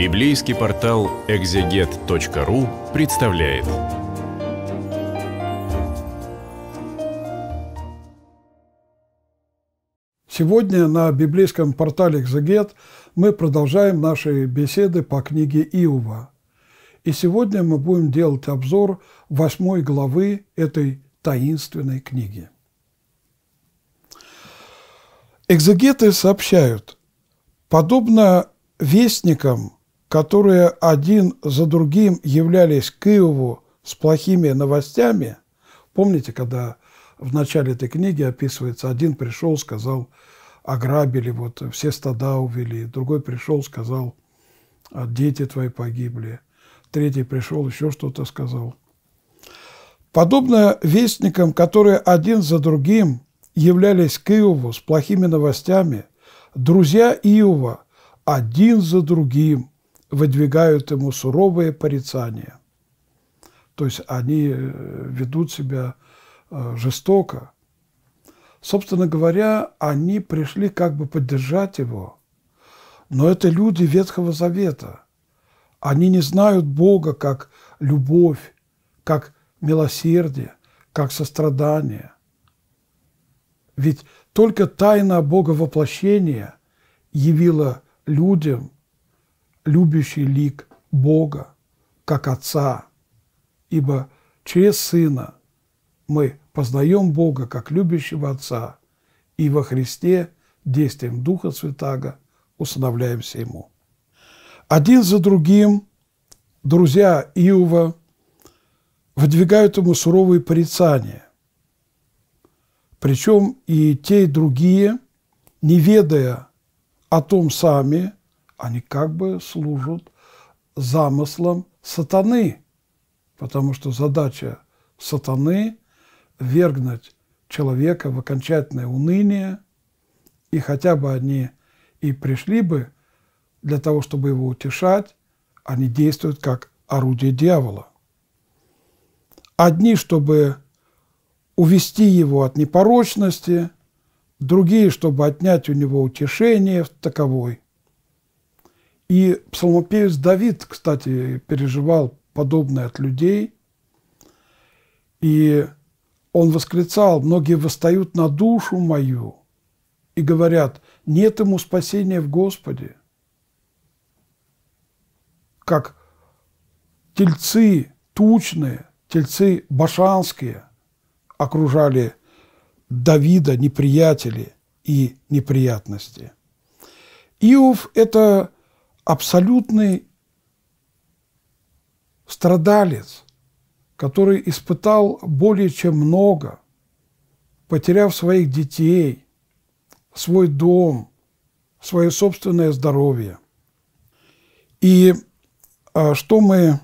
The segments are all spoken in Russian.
Библейский портал экзегет.ру представляет. Сегодня на библейском портале «Экзегет» мы продолжаем наши беседы по книге Иова. И сегодня мы будем делать обзор восьмой главы этой таинственной книги. Экзегеты сообщают, подобно вестникам – которые один за другим являлись к Иову с плохими новостями, помните, когда в начале этой книги описывается, один пришел, сказал, ограбили, вот все стада увели, другой пришел, сказал, «А дети твои погибли, третий пришел, еще что-то сказал. Подобно вестникам, которые один за другим являлись к Иову с плохими новостями, друзья Иова один за другим выдвигают ему суровые порицания. То есть они э, ведут себя э, жестоко. Собственно говоря, они пришли как бы поддержать его. Но это люди Ветхого Завета. Они не знают Бога как любовь, как милосердие, как сострадание. Ведь только тайна Бога воплощения явила людям – любящий лик Бога, как Отца, ибо через Сына мы познаем Бога как любящего Отца, и во Христе действием Духа Святаго усыновляемся Ему. Один за другим друзья Иова выдвигают ему суровые порицания, причем и те, и другие, не ведая о том сами – они как бы служат замыслом сатаны, потому что задача сатаны – вергнуть человека в окончательное уныние, и хотя бы они и пришли бы для того, чтобы его утешать, они действуют как орудие дьявола. Одни, чтобы увести его от непорочности, другие, чтобы отнять у него утешение в таковой – и псалмопевец Давид, кстати, переживал подобное от людей. И он восклицал, многие восстают на душу мою и говорят, нет ему спасения в Господе. Как тельцы тучные, тельцы башанские окружали Давида неприятели и неприятности. Иов – это абсолютный страдалец, который испытал более чем много, потеряв своих детей, свой дом, свое собственное здоровье. И а, что мы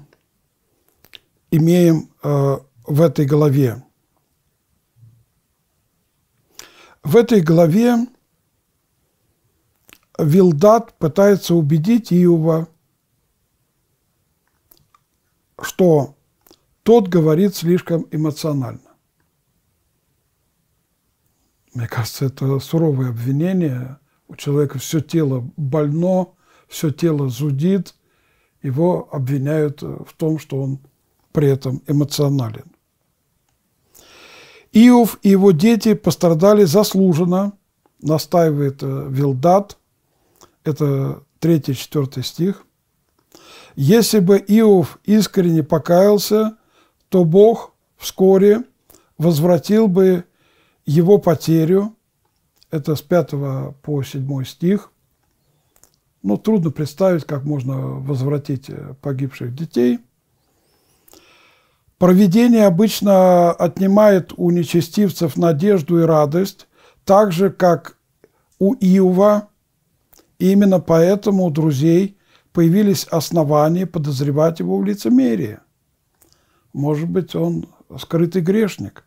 имеем а, в этой главе? В этой главе Вилдат пытается убедить Иова, что тот говорит слишком эмоционально. Мне кажется, это суровое обвинение. У человека все тело больно, все тело зудит. Его обвиняют в том, что он при этом эмоционален. Иов и его дети пострадали заслуженно, настаивает э, Вилдат – это 3-4 стих, «Если бы Иов искренне покаялся, то Бог вскоре возвратил бы его потерю». Это с 5 по 7 стих. Но ну, трудно представить, как можно возвратить э, погибших детей. Проведение обычно отнимает у нечестивцев надежду и радость, так же, как у Иова – и именно поэтому у друзей появились основания подозревать его в лицемерии. Может быть, он скрытый грешник.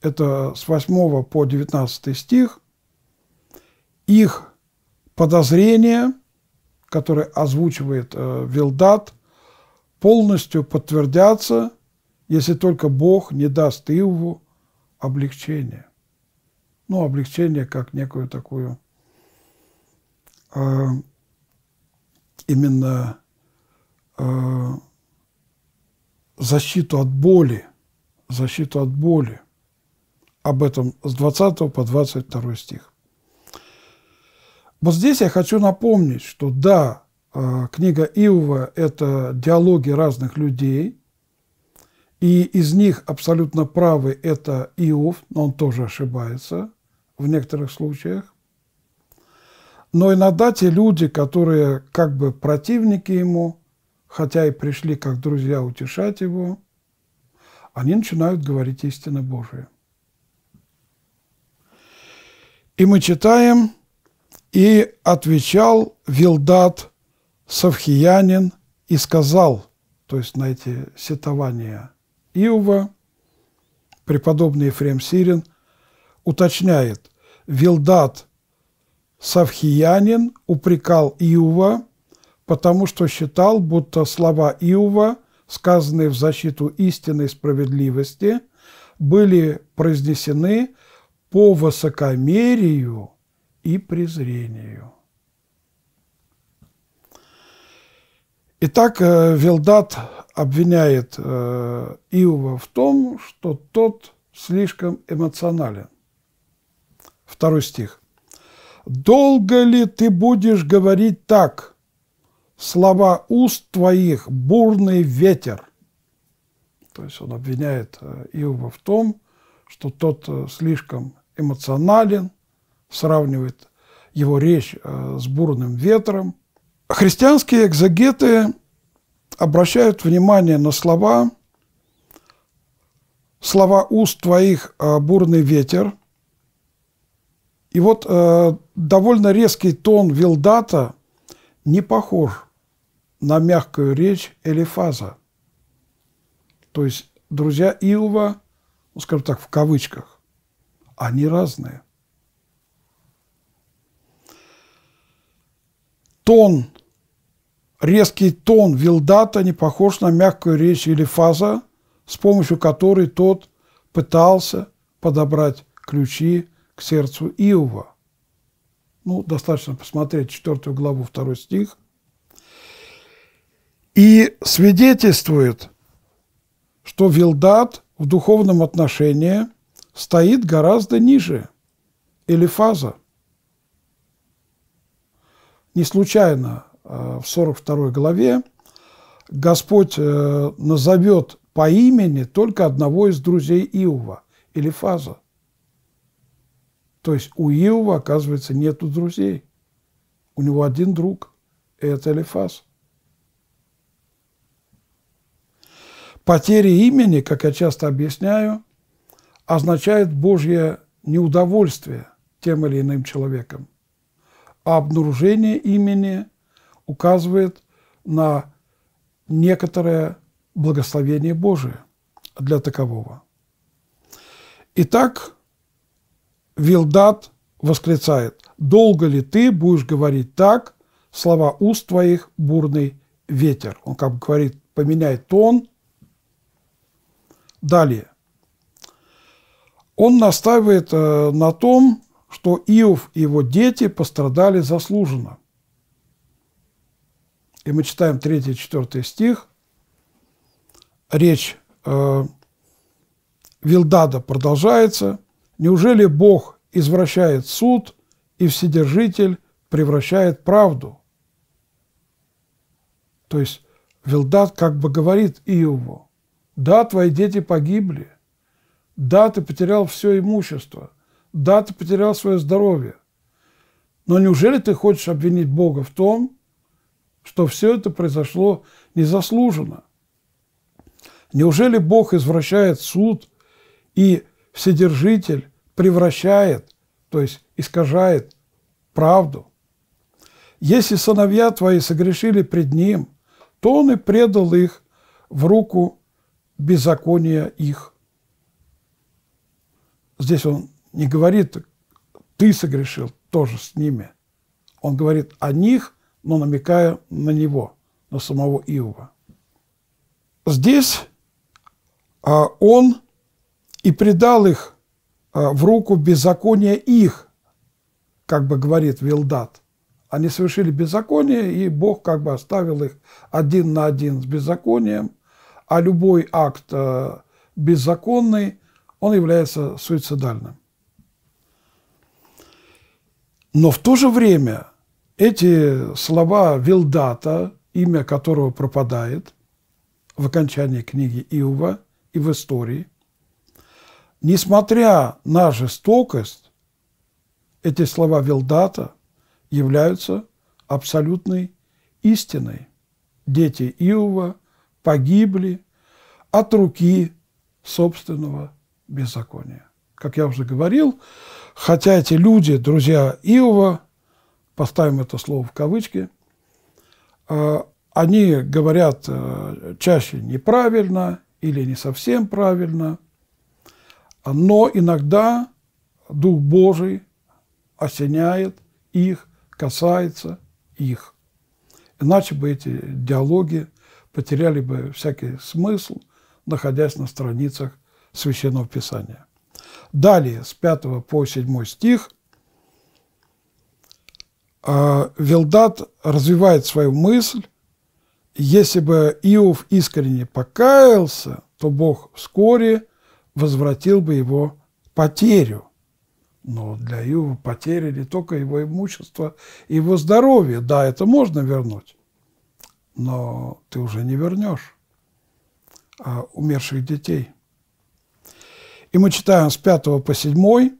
Это с 8 по 19 стих. Их подозрения, которые озвучивает э, Вилдат, полностью подтвердятся, если только Бог не даст Иову облегчение. Ну, облегчение как некую такую а, именно а, защиту от боли, защиту от боли. Об этом с 20 по 22 стих. Вот здесь я хочу напомнить, что да, а, книга Иова – это диалоги разных людей, и из них абсолютно правый – это Иов, но он тоже ошибается в некоторых случаях. Но иногда те люди, которые как бы противники ему, хотя и пришли как друзья утешать его, они начинают говорить истину Божию. И мы читаем, и отвечал Вилдат Савхиянин и сказал, то есть на эти сетования Иова, преподобный Ефрем Сирин уточняет, Вилдат – Савхиянин упрекал Иова, потому что считал, будто слова Иова, сказанные в защиту истинной справедливости, были произнесены по высокомерию и презрению. Итак, э, Велдат обвиняет э, Иова в том, что тот слишком эмоционален. Второй стих долго ли ты будешь говорить так? Слова уст твоих – бурный ветер. То есть он обвиняет э, Иова в том, что тот э, слишком эмоционален, сравнивает его речь э, с бурным ветром. Христианские экзогеты обращают внимание на слова, слова уст твоих бурный ветер – и вот э, довольно резкий тон Вилдата не похож на мягкую речь Элифаза. То есть друзья Иова, ну, скажем так, в кавычках, они разные. Тон, резкий тон Вилдата не похож на мягкую речь Элифаза, с помощью которой тот пытался подобрать ключи к сердцу Иова. Ну, достаточно посмотреть 4 главу 2 стих. И свидетельствует, что Вилдат в духовном отношении стоит гораздо ниже Элифаза. Не случайно э, в 42 главе Господь э, назовет по имени только одного из друзей Иова, Элифаза. То есть у Иова, оказывается, нет друзей. У него один друг, это Элифас. Потеря имени, как я часто объясняю, означает Божье неудовольствие тем или иным человеком. А обнаружение имени указывает на некоторое благословение Божие для такового. Итак, Вилдат восклицает, «Долго ли ты будешь говорить так, слова уст твоих бурный ветер?» Он как бы говорит, поменяй тон. Далее. Он настаивает э, на том, что Иов и его дети пострадали заслуженно. И мы читаем 3-4 стих. Речь э, Вилдада продолжается – Неужели Бог извращает суд и Вседержитель превращает правду? То есть Вилдат как бы говорит Иову, да, твои дети погибли, да, ты потерял все имущество, да, ты потерял свое здоровье, но неужели ты хочешь обвинить Бога в том, что все это произошло незаслуженно? Неужели Бог извращает суд и Вседержитель превращает, то есть искажает правду. Если сыновья твои согрешили пред ним, то он и предал их в руку беззакония их. Здесь он не говорит, ты согрешил тоже с ними. Он говорит о них, но намекая на него, на самого Иова. Здесь а, он и предал их а, в руку беззакония их, как бы говорит Вилдат. Они совершили беззаконие, и Бог как бы оставил их один на один с беззаконием, а любой акт а, беззаконный, он является суицидальным. Но в то же время эти слова Вилдата, имя которого пропадает в окончании книги Иова и в истории – Несмотря на жестокость, эти слова Вилдата являются абсолютной истиной. Дети Иова погибли от руки собственного беззакония. Как я уже говорил, хотя эти люди, друзья Иова, поставим это слово в кавычки, э, они говорят э, чаще неправильно или не совсем правильно, но иногда Дух Божий осеняет их, касается их. Иначе бы эти диалоги потеряли бы всякий смысл, находясь на страницах Священного Писания. Далее, с 5 по 7 стих, а, Велдат развивает свою мысль, если бы Иов искренне покаялся, то Бог вскоре – возвратил бы его потерю. Но для Юва потеряли только его имущество и его здоровье. Да, это можно вернуть, но ты уже не вернешь а, умерших детей. И мы читаем с 5 по 7.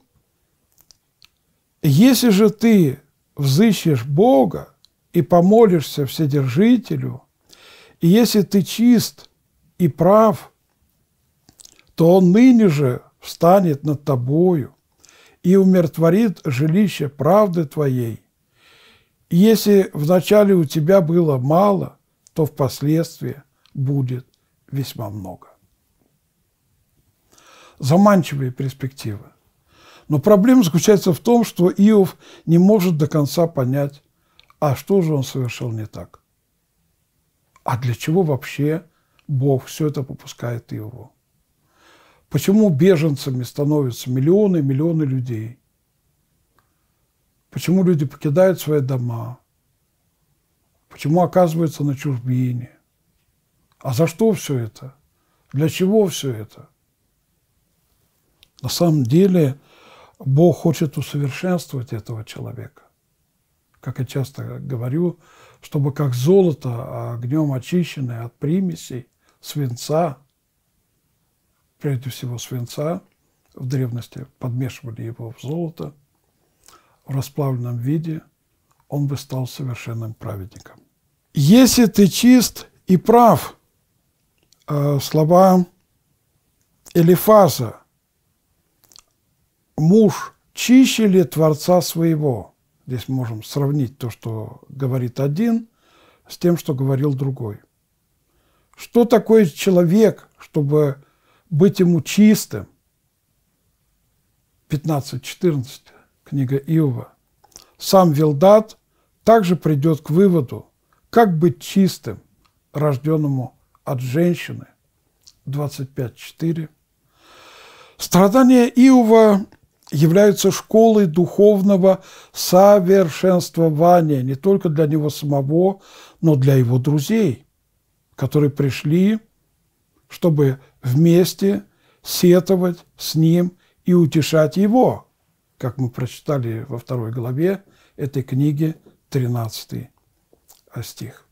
«Если же ты взыщешь Бога и помолишься Вседержителю, и если ты чист и прав – то он ныне же встанет над тобою и умиротворит жилище правды твоей. И если вначале у тебя было мало, то впоследствии будет весьма много. Заманчивые перспективы. Но проблема заключается в том, что Иов не может до конца понять, а что же он совершил не так. А для чего вообще Бог все это попускает Иову? Почему беженцами становятся миллионы и миллионы людей? Почему люди покидают свои дома? Почему оказываются на чужбине? А за что все это? Для чего все это? На самом деле Бог хочет усовершенствовать этого человека. Как я часто говорю, чтобы как золото а огнем очищенное от примесей, свинца – прежде всего свинца. В древности подмешивали его в золото. В расплавленном виде он бы стал совершенным праведником. «Если ты чист и прав», э, слова Элифаза, «Муж чище ли Творца своего?» Здесь мы можем сравнить то, что говорит один, с тем, что говорил другой. Что такое человек, чтобы быть ему чистым. 15.14, книга Иова. Сам Вилдат также придет к выводу, как быть чистым, рожденному от женщины. 25.4. Страдания Иова являются школой духовного совершенствования не только для него самого, но для его друзей, которые пришли, чтобы вместе сетовать с ним и утешать его, как мы прочитали во второй главе этой книги, 13 стих.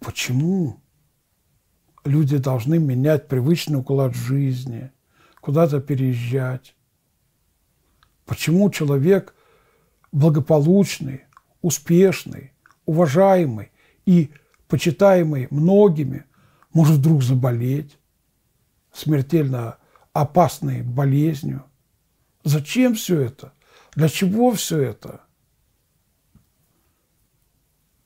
Почему люди должны менять привычный уклад жизни, куда-то переезжать? Почему человек благополучный, успешный, уважаемый и почитаемый многими может вдруг заболеть? смертельно опасной болезнью. Зачем все это? Для чего все это?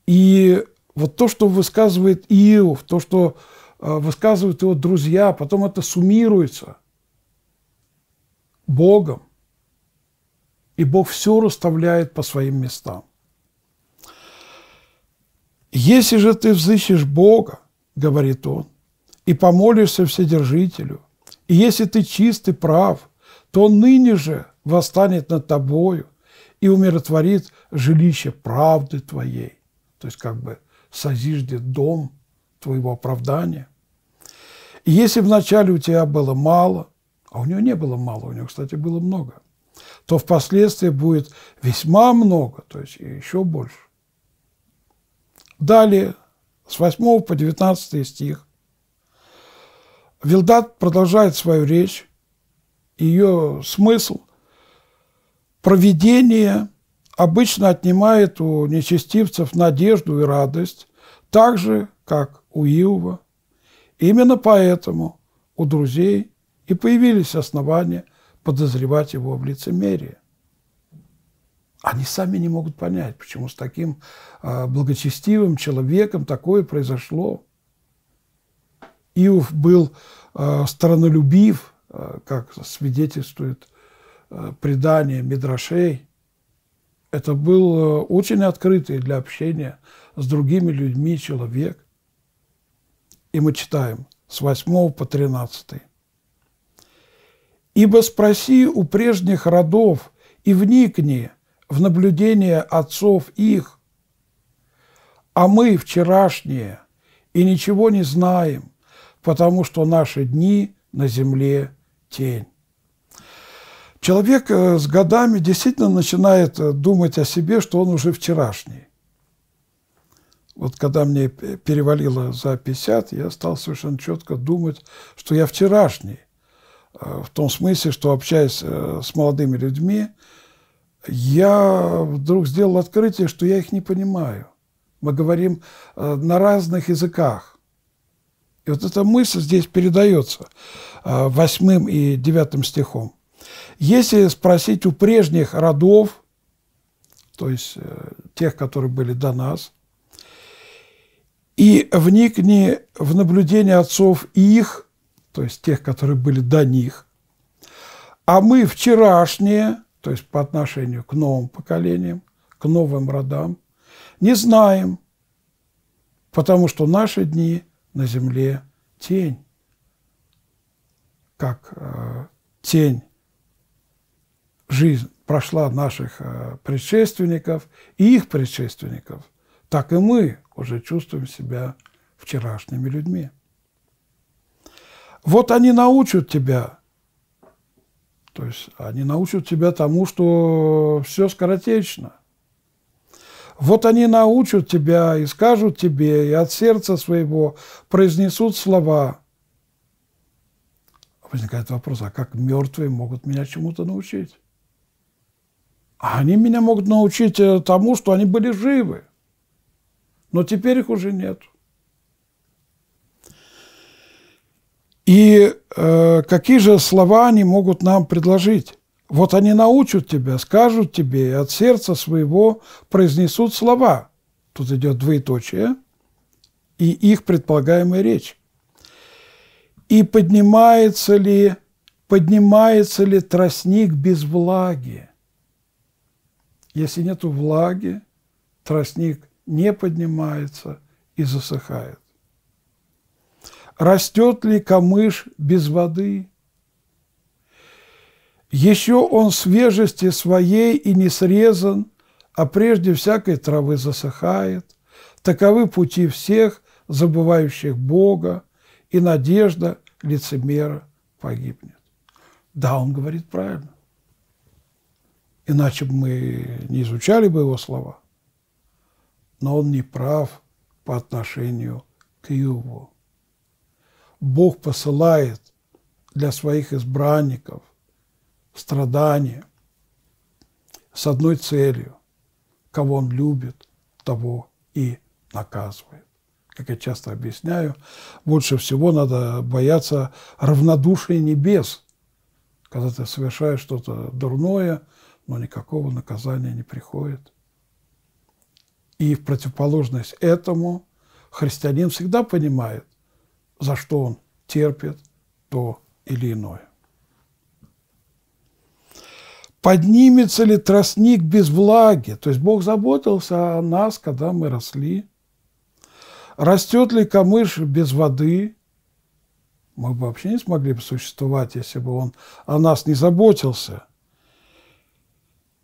И вот то, что высказывает Иов, то, что э, высказывают его друзья, потом это суммируется Богом. И Бог все расставляет по своим местам. Если же ты взыщешь Бога, говорит он, и помолишься Вседержителю. И если ты чист и прав, то он ныне же восстанет над тобою и умиротворит жилище правды твоей. То есть как бы созиждет дом твоего оправдания. И если вначале у тебя было мало, а у него не было мало, у него, кстати, было много, то впоследствии будет весьма много, то есть еще больше. Далее, с 8 по 19 стих, Вилдат продолжает свою речь, ее смысл, проведение обычно отнимает у нечестивцев надежду и радость, так же, как у Иова. Именно поэтому у друзей и появились основания подозревать его в лицемерии. Они сами не могут понять, почему с таким а, благочестивым человеком такое произошло. Иов был э, странолюбив, э, как свидетельствует э, предание Мидрашей. Это был очень открытый для общения с другими людьми человек. И мы читаем с 8 по 13. «Ибо спроси у прежних родов и вникни в наблюдение отцов их, а мы вчерашние и ничего не знаем, потому что наши дни на земле тень. Человек э, с годами действительно начинает э, думать о себе, что он уже вчерашний. Вот когда мне перевалило за 50, я стал совершенно четко думать, что я вчерашний. Э, в том смысле, что общаясь с молодыми людьми, я вдруг сделал открытие, что я их не понимаю. Мы говорим на разных языках и вот эта мысль здесь передается а, восьмым и девятым стихом. Если спросить у прежних родов, то есть э, тех, которые были до нас, и вникни в наблюдение отцов их, то есть тех, которые были до них, а мы вчерашние, то есть по отношению к новым поколениям, к новым родам, не знаем, потому что наши дни – на земле тень, как э, тень жизнь прошла наших э, предшественников и их предшественников, так и мы уже чувствуем себя вчерашними людьми. Вот они научат тебя, то есть они научат тебя тому, что все скоротечно. Вот они научат тебя и скажут тебе, и от сердца своего произнесут слова. Возникает вопрос, а как мертвые могут меня чему-то научить? А они меня могут научить э, тому, что они были живы. Но теперь их уже нет. И э, какие же слова они могут нам предложить? Вот они научат тебя, скажут тебе, и от сердца своего произнесут слова. Тут идет двоеточие и их предполагаемая речь. И поднимается ли, поднимается ли тростник без влаги? Если нет влаги, тростник не поднимается и засыхает. Растет ли камыш без воды? Еще он свежести своей и не срезан, а прежде всякой травы засыхает. Таковы пути всех, забывающих Бога, и надежда лицемера погибнет. Да, он говорит правильно. Иначе бы мы не изучали бы его слова. Но он не прав по отношению к Иову. Бог посылает для своих избранников страдания с одной целью – кого он любит, того и наказывает. Как я часто объясняю, больше всего надо бояться равнодушия небес, когда ты совершаешь что-то дурное, но никакого наказания не приходит. И в противоположность этому христианин всегда понимает, за что он терпит то или иное поднимется ли тростник без влаги. То есть Бог заботился о нас, когда мы росли. Растет ли камыш без воды? Мы бы вообще не смогли бы существовать, если бы он о нас не заботился.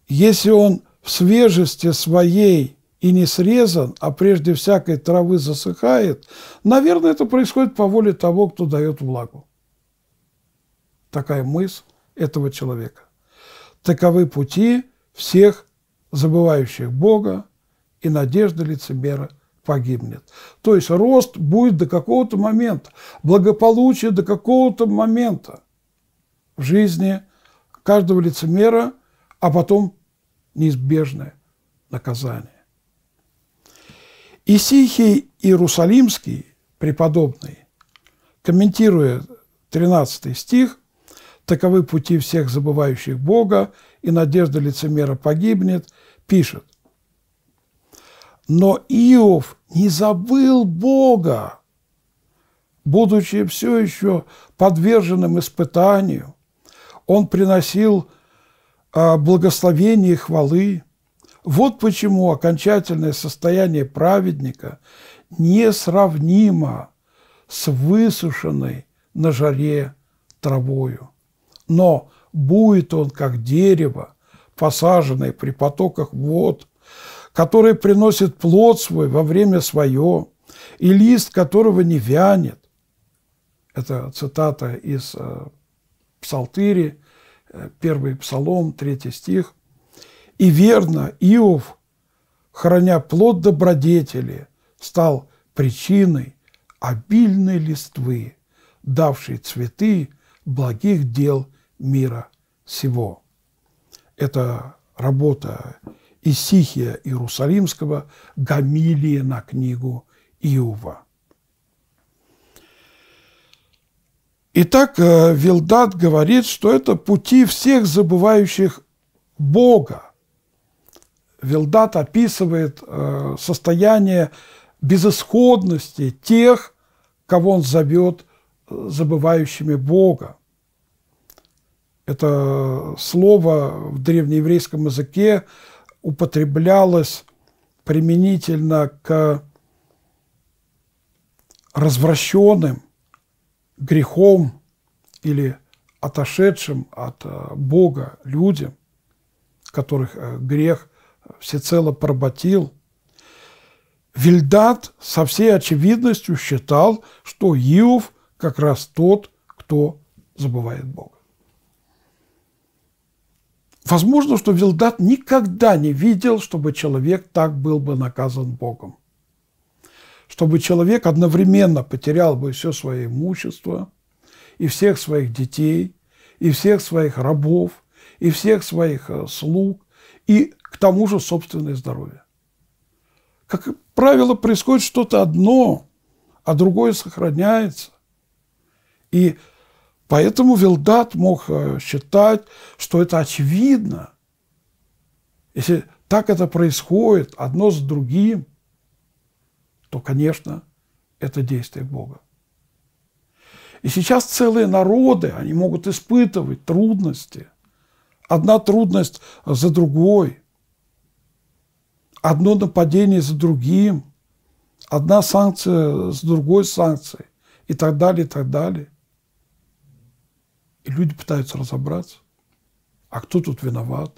Если он в свежести своей и не срезан, а прежде всякой травы засыхает, наверное, это происходит по воле того, кто дает влагу. Такая мысль этого человека. Таковы пути всех забывающих Бога, и надежда лицемера погибнет. То есть рост будет до какого-то момента, благополучие до какого-то момента в жизни каждого лицемера, а потом неизбежное наказание. Исихий Иерусалимский, преподобный, комментируя 13 стих, Таковы пути всех забывающих Бога, и надежда лицемера погибнет, пишет. Но Иов не забыл Бога, будучи все еще подверженным испытанию. Он приносил а, благословение и хвалы. Вот почему окончательное состояние праведника несравнимо с высушенной на жаре травою но будет он как дерево, посаженное при потоках вод, которое приносит плод свой во время свое, и лист которого не вянет. Это цитата из э, Псалтыри, э, первый псалом, третий стих. «И верно, Иов, храня плод добродетели, стал причиной обильной листвы, давшей цветы благих дел – мира всего. Это работа Исихия Иерусалимского, Гамилия на книгу Иова. Итак, э, Вилдат говорит, что это пути всех забывающих Бога. Вилдат описывает э, состояние безысходности тех, кого он зовет э, забывающими Бога. Это слово в древнееврейском языке употреблялось применительно к развращенным грехом или отошедшим от э, Бога людям, которых э, грех всецело проботил. Вильдат со всей очевидностью считал, что Иов как раз тот, кто забывает Бога. Возможно, что Вилдат никогда не видел, чтобы человек так был бы наказан Богом. Чтобы человек одновременно потерял бы все свое имущество, и всех своих детей, и всех своих рабов, и всех своих э, слуг, и к тому же собственное здоровье. Как правило, происходит что-то одно, а другое сохраняется. И Поэтому Вилдат мог э, считать, что это очевидно. Если так это происходит одно с другим, то, конечно, это действие Бога. И сейчас целые народы, они могут испытывать трудности. Одна трудность за другой. Одно нападение за другим. Одна санкция с другой санкцией. И так далее, и так далее люди пытаются разобраться, а кто тут виноват,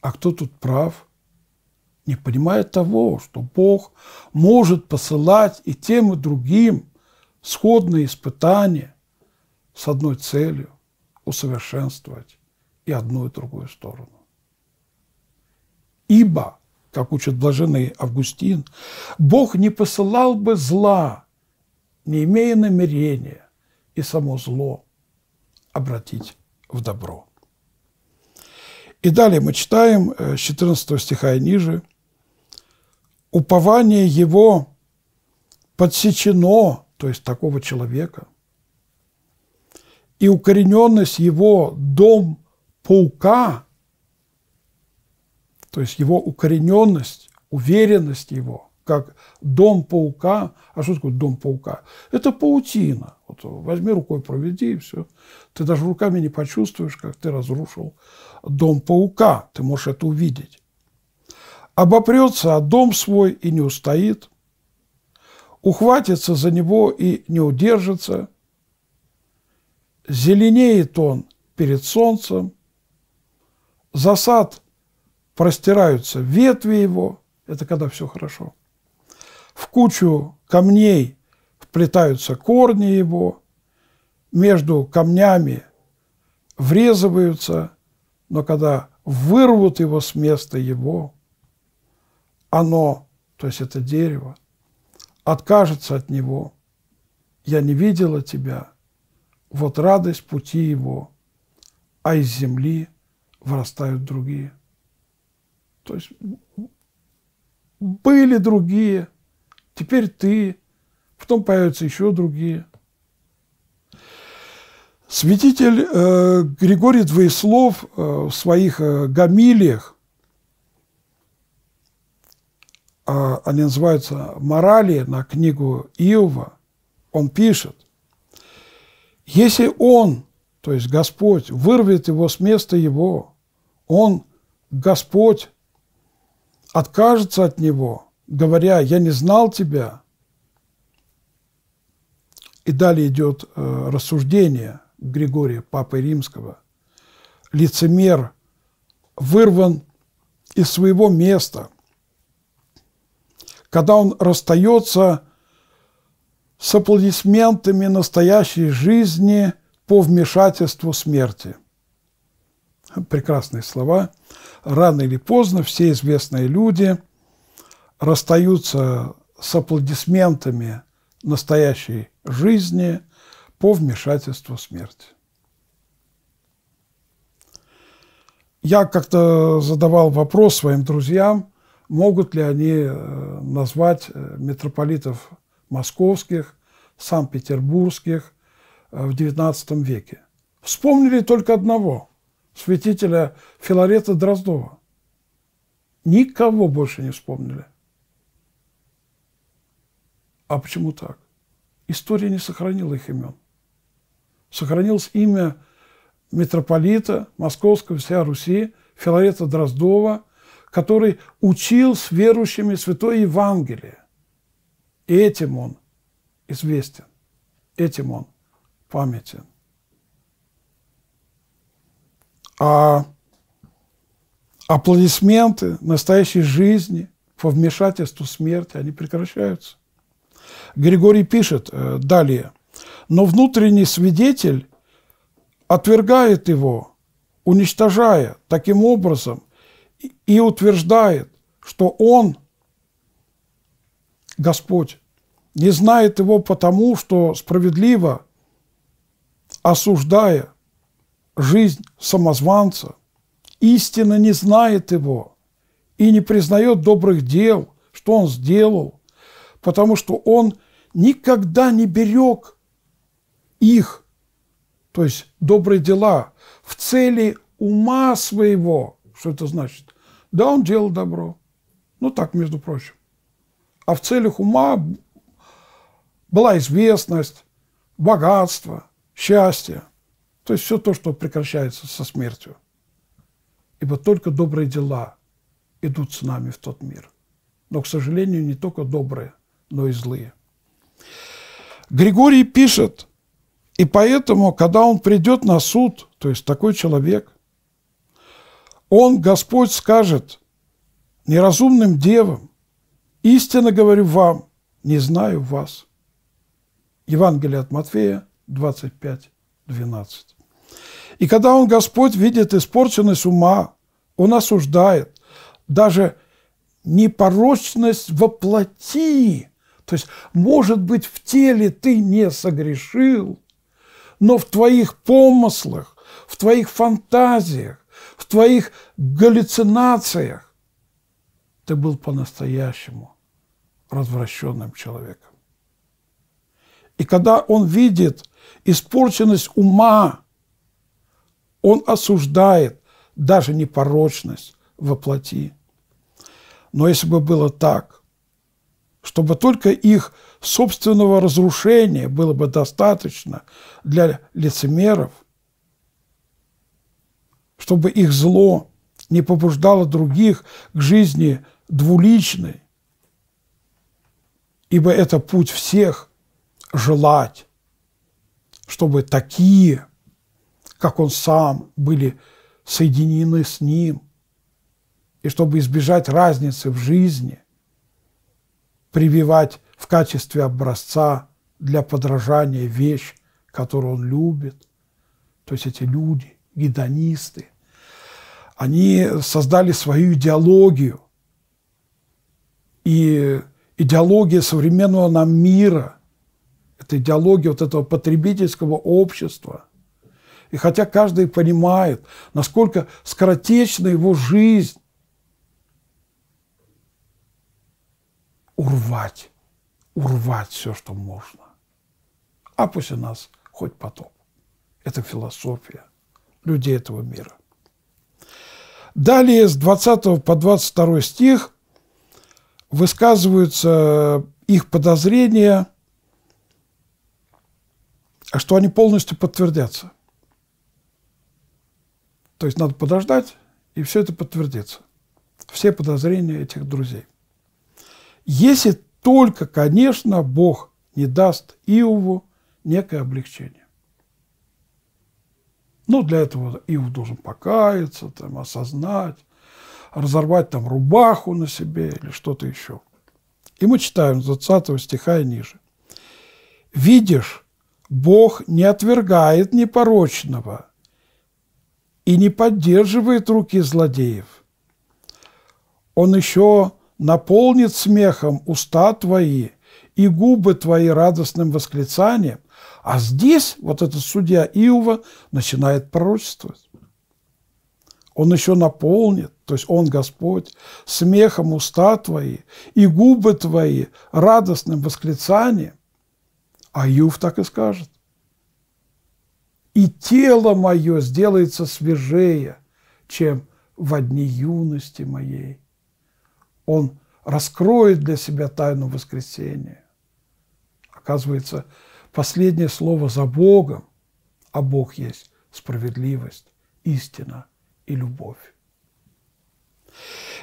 а кто тут прав, не понимая того, что Бог может посылать и тем, и другим сходные испытания с одной целью – усовершенствовать и одну и другую сторону. Ибо, как учит блаженный Августин, Бог не посылал бы зла, не имея намерения, и само зло – обратить в добро. И далее мы читаем э, с 14 стиха и ниже. «Упование его подсечено, то есть такого человека, и укорененность его дом паука, то есть его укорененность, уверенность его, как дом паука, а что такое дом паука? Это паутина. Вот э, возьми рукой, проведи, и все. Ты даже руками не почувствуешь, как ты разрушил дом паука. Ты можешь это увидеть. Обопрется о а дом свой и не устоит. Ухватится за него и не удержится. Зеленеет он перед солнцем. Засад простираются ветви его. Это когда все хорошо. В кучу камней – сплетаются корни его, между камнями врезываются, но когда вырвут его с места его, оно, то есть это дерево, откажется от него. Я не видела тебя, вот радость пути его, а из земли вырастают другие. То есть были другие, теперь ты – Потом появятся еще другие. Святитель э, Григорий Двоеслов э, в своих э, гамилиях, э, они называются «Морали» на книгу Иова, он пишет, если он, то есть Господь, вырвет его с места его, он, Господь, откажется от него, говоря, я не знал тебя, и далее идет э, рассуждение Григория, Папы Римского. Лицемер вырван из своего места, когда он расстается с аплодисментами настоящей жизни по вмешательству смерти. Прекрасные слова. Рано или поздно все известные люди расстаются с аплодисментами – настоящей жизни по вмешательству смерти. Я как-то задавал вопрос своим друзьям, могут ли они э, назвать э, митрополитов московских, санкт-петербургских э, в XIX веке. Вспомнили только одного – святителя Филарета Дроздова. Никого больше не вспомнили – а почему так? История не сохранила их имен. Сохранилось имя митрополита Московского вся Руси Филарета Дроздова, который учил с верующими Святое Евангелие. И этим он известен, этим он памятен. А аплодисменты настоящей жизни по вмешательству смерти, они прекращаются. Григорий пишет э, далее, но внутренний свидетель отвергает его, уничтожая таким образом и утверждает, что он, Господь, не знает его потому, что справедливо осуждая жизнь самозванца, истина не знает его и не признает добрых дел, что он сделал, потому что он никогда не берег их, то есть добрые дела, в цели ума своего. Что это значит? Да, он делал добро. Ну так, между прочим. А в целях ума была известность, богатство, счастье. То есть все то, что прекращается со смертью. Ибо только добрые дела идут с нами в тот мир. Но, к сожалению, не только добрые но и злые. Григорий пишет, и поэтому, когда он придет на суд, то есть такой человек, он, Господь, скажет неразумным девам, истинно говорю вам, не знаю вас. Евангелие от Матфея 25, 12. И когда он, Господь, видит испорченность ума, он осуждает даже непорочность воплоти то есть, может быть, в теле ты не согрешил, но в твоих помыслах, в твоих фантазиях, в твоих галлюцинациях ты был по-настоящему развращенным человеком. И когда он видит испорченность ума, он осуждает даже непорочность во плоти. Но если бы было так, чтобы только их собственного разрушения было бы достаточно для лицемеров, чтобы их зло не побуждало других к жизни двуличной, ибо это путь всех желать, чтобы такие, как он сам, были соединены с ним, и чтобы избежать разницы в жизни – прививать в качестве образца для подражания вещь, которую он любит. То есть эти люди, гедонисты, они создали свою идеологию. И идеология современного нам мира – это идеология вот этого потребительского общества. И хотя каждый понимает, насколько скоротечна его жизнь, урвать, урвать все, что можно. А после нас хоть потом. Это философия людей этого мира. Далее с 20 по 22 стих высказываются их подозрения, что они полностью подтвердятся. То есть надо подождать, и все это подтвердится. Все подозрения этих друзей – если только, конечно, Бог не даст Иову некое облегчение. Ну, для этого Иов должен покаяться, там, осознать, разорвать там рубаху на себе или что-то еще. И мы читаем с 20 стиха и ниже. «Видишь, Бог не отвергает непорочного и не поддерживает руки злодеев. Он еще наполнит смехом уста твои и губы твои радостным восклицанием. А здесь вот этот судья Иова начинает пророчествовать. Он еще наполнит, то есть Он Господь, смехом уста твои и губы твои радостным восклицанием. А Иов так и скажет. И тело мое сделается свежее, чем в одни юности моей он раскроет для себя тайну воскресения. Оказывается, последнее слово за Богом, а Бог есть справедливость, истина и любовь.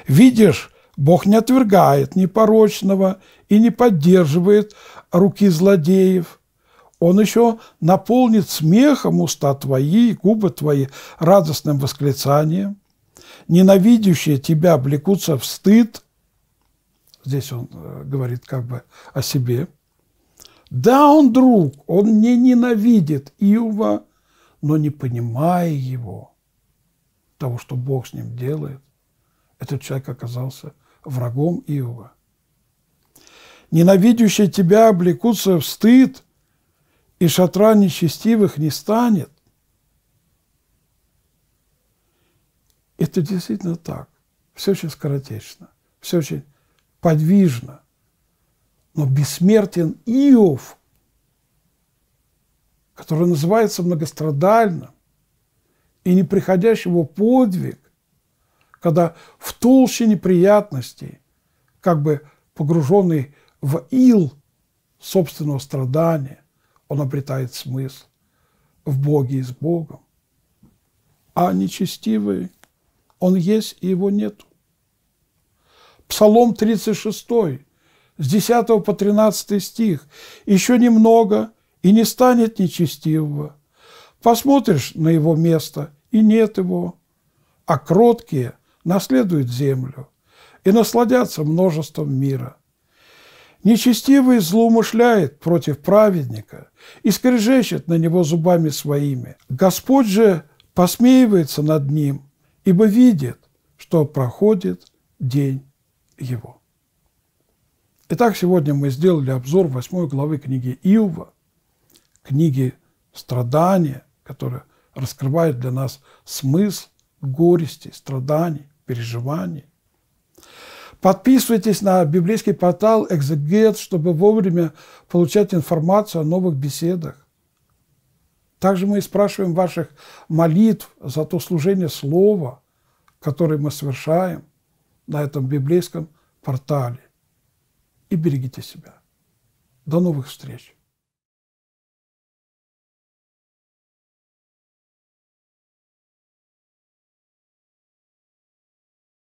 Видишь, Бог не отвергает непорочного и не поддерживает руки злодеев. Он еще наполнит смехом уста твои и губы твои радостным восклицанием. Ненавидящие тебя облекутся в стыд, Здесь он э, говорит как бы о себе. Да, он друг, он не ненавидит Иова, но не понимая его, того, что Бог с ним делает, этот человек оказался врагом Иова. Ненавидящие тебя облекутся в стыд, и шатра нечестивых не станет. Это действительно так. Все очень скоротечно, все очень подвижно. Но бессмертен Иов, который называется многострадальным, и неприходящий его подвиг, когда в толще неприятностей, как бы погруженный в ил собственного страдания, он обретает смысл в Боге и с Богом. А нечестивый он есть, и его нету. Псалом 36, с 10 по 13 стих. «Еще немного, и не станет нечестивого. Посмотришь на его место, и нет его. А кроткие наследуют землю и насладятся множеством мира». Нечестивый злоумышляет против праведника и скрежещет на него зубами своими. Господь же посмеивается над ним, ибо видит, что проходит день его. Итак, сегодня мы сделали обзор восьмой главы книги Иова, книги страдания, которая раскрывает для нас смысл горести, страданий, переживаний. Подписывайтесь на библейский портал «Экзегет», чтобы вовремя получать информацию о новых беседах. Также мы спрашиваем ваших молитв за то служение слова, которое мы совершаем – на этом библейском портале. И берегите себя. До новых встреч!